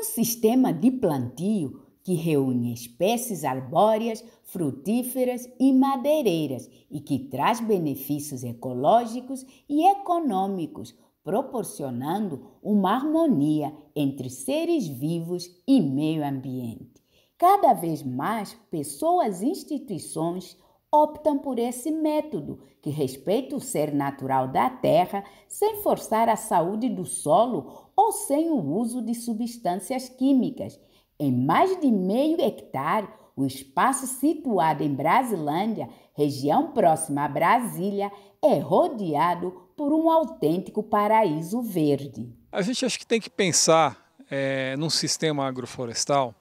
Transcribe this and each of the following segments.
um sistema de plantio que reúne espécies arbóreas, frutíferas e madeireiras e que traz benefícios ecológicos e econômicos, proporcionando uma harmonia entre seres vivos e meio ambiente. Cada vez mais, pessoas e instituições optam por esse método, que respeita o ser natural da terra, sem forçar a saúde do solo ou sem o uso de substâncias químicas. Em mais de meio hectare, o espaço situado em Brasilândia, região próxima a Brasília, é rodeado por um autêntico paraíso verde. A gente acho que tem que pensar é, num sistema agroflorestal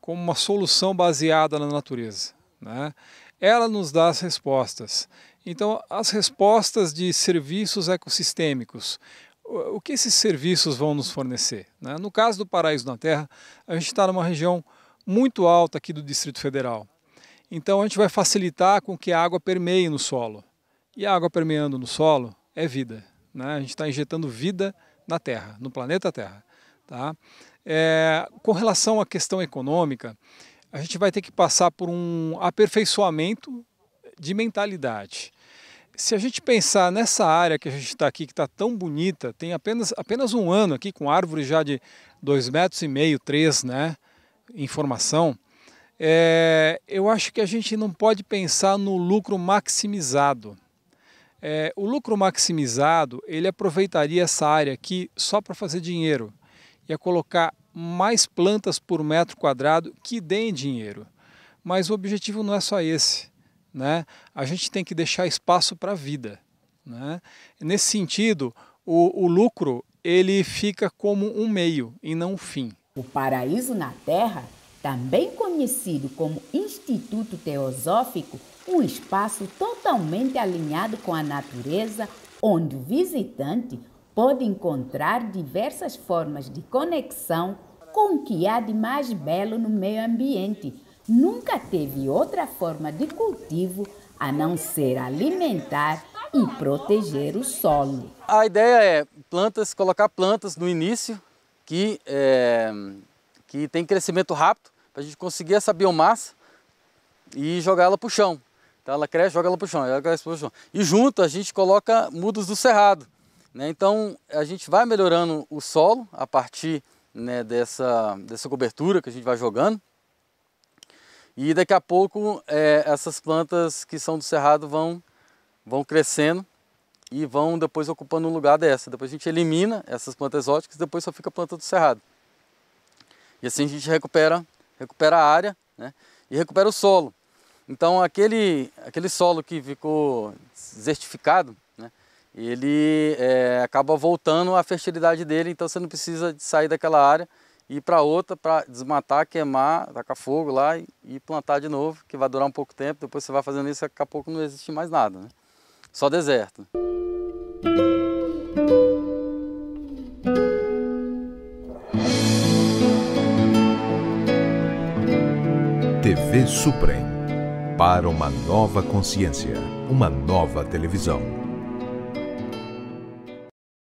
como uma solução baseada na natureza. Né? ela nos dá as respostas. Então, as respostas de serviços ecossistêmicos. O que esses serviços vão nos fornecer? Né? No caso do Paraíso na Terra, a gente está numa região muito alta aqui do Distrito Federal. Então, a gente vai facilitar com que a água permeie no solo. E a água permeando no solo é vida. Né? A gente está injetando vida na Terra, no planeta Terra. Tá? É, com relação à questão econômica, a gente vai ter que passar por um aperfeiçoamento de mentalidade. Se a gente pensar nessa área que a gente está aqui, que está tão bonita, tem apenas, apenas um ano aqui, com árvore já de dois metros e meio, 3, né, em formação, é, eu acho que a gente não pode pensar no lucro maximizado. É, o lucro maximizado, ele aproveitaria essa área aqui só para fazer dinheiro. Ia colocar mais plantas por metro quadrado que deem dinheiro. Mas o objetivo não é só esse. Né? A gente tem que deixar espaço para a vida. Né? Nesse sentido, o, o lucro ele fica como um meio e não um fim. O paraíso na Terra, também conhecido como Instituto Teosófico, um espaço totalmente alinhado com a natureza, onde o visitante pode encontrar diversas formas de conexão com o que há de mais belo no meio ambiente. Nunca teve outra forma de cultivo a não ser alimentar e proteger o solo. A ideia é plantas, colocar plantas no início que, é, que tem crescimento rápido, para a gente conseguir essa biomassa e jogar ela para o chão. Então ela cresce, joga ela para o chão, ela cresce para o chão. E junto a gente coloca mudos do cerrado. Né? Então a gente vai melhorando o solo a partir né, dessa, dessa cobertura que a gente vai jogando. E daqui a pouco é, essas plantas que são do cerrado vão, vão crescendo e vão depois ocupando um lugar dessa. Depois a gente elimina essas plantas exóticas e depois só fica a planta do cerrado. E assim a gente recupera, recupera a área né, e recupera o solo. Então aquele, aquele solo que ficou desertificado, ele é, acaba voltando à fertilidade dele, então você não precisa sair daquela área e ir para outra para desmatar, queimar, tacar fogo lá e, e, plantar de novo, que vai durar um pouco tempo, depois você vai fazendo isso, daqui a pouco não existe mais nada, né? só deserto. TV Suprem para uma nova consciência, uma nova televisão.